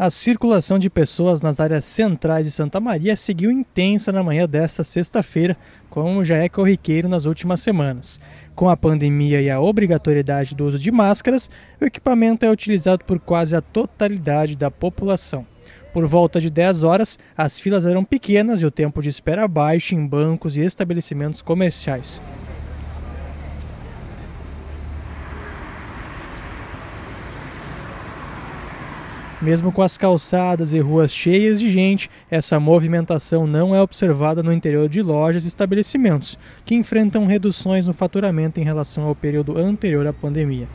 A circulação de pessoas nas áreas centrais de Santa Maria seguiu intensa na manhã desta sexta-feira, como já é corriqueiro nas últimas semanas. Com a pandemia e a obrigatoriedade do uso de máscaras, o equipamento é utilizado por quase a totalidade da população. Por volta de 10 horas, as filas eram pequenas e o tempo de espera baixo em bancos e estabelecimentos comerciais. Mesmo com as calçadas e ruas cheias de gente, essa movimentação não é observada no interior de lojas e estabelecimentos, que enfrentam reduções no faturamento em relação ao período anterior à pandemia.